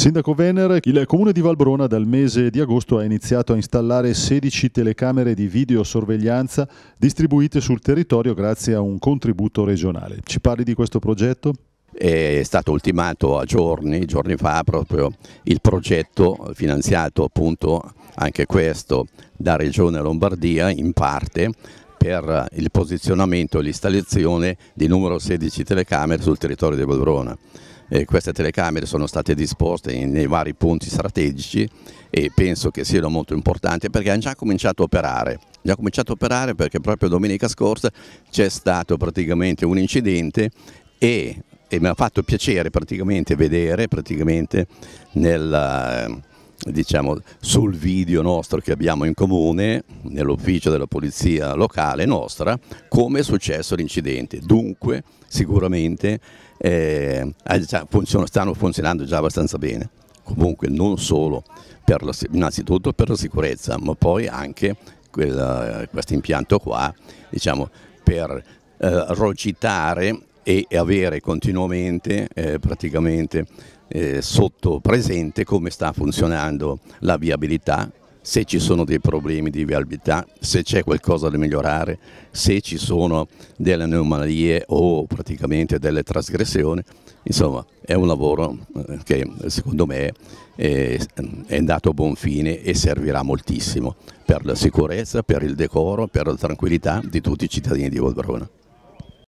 Sindaco Venere, il comune di Valbrona dal mese di agosto ha iniziato a installare 16 telecamere di videosorveglianza distribuite sul territorio grazie a un contributo regionale. Ci parli di questo progetto? È stato ultimato a giorni, giorni fa proprio il progetto finanziato appunto anche questo da Regione Lombardia in parte per il posizionamento e l'installazione di numero 16 telecamere sul territorio di Valbrona. Eh, queste telecamere sono state disposte in, nei vari punti strategici e penso che siano molto importanti perché hanno già cominciato a operare. Già cominciato a operare perché proprio domenica scorsa c'è stato praticamente un incidente e, e mi ha fatto piacere praticamente vedere praticamente nel diciamo, sul video nostro che abbiamo in comune, nell'ufficio della polizia locale nostra, come è successo l'incidente. Dunque sicuramente eh, eh funziona, stanno funzionando già abbastanza bene, comunque non solo per la, innanzitutto per la sicurezza, ma poi anche questo impianto qua, diciamo, per eh, rocitare e avere continuamente eh, praticamente eh, sotto presente come sta funzionando la viabilità, se ci sono dei problemi di viabilità, se c'è qualcosa da migliorare, se ci sono delle anomalie o praticamente delle trasgressioni, insomma è un lavoro eh, che secondo me eh, è, andato a buon fine e servirà moltissimo per la sicurezza, per il decoro, per la tranquillità di tutti i cittadini di Volbrona.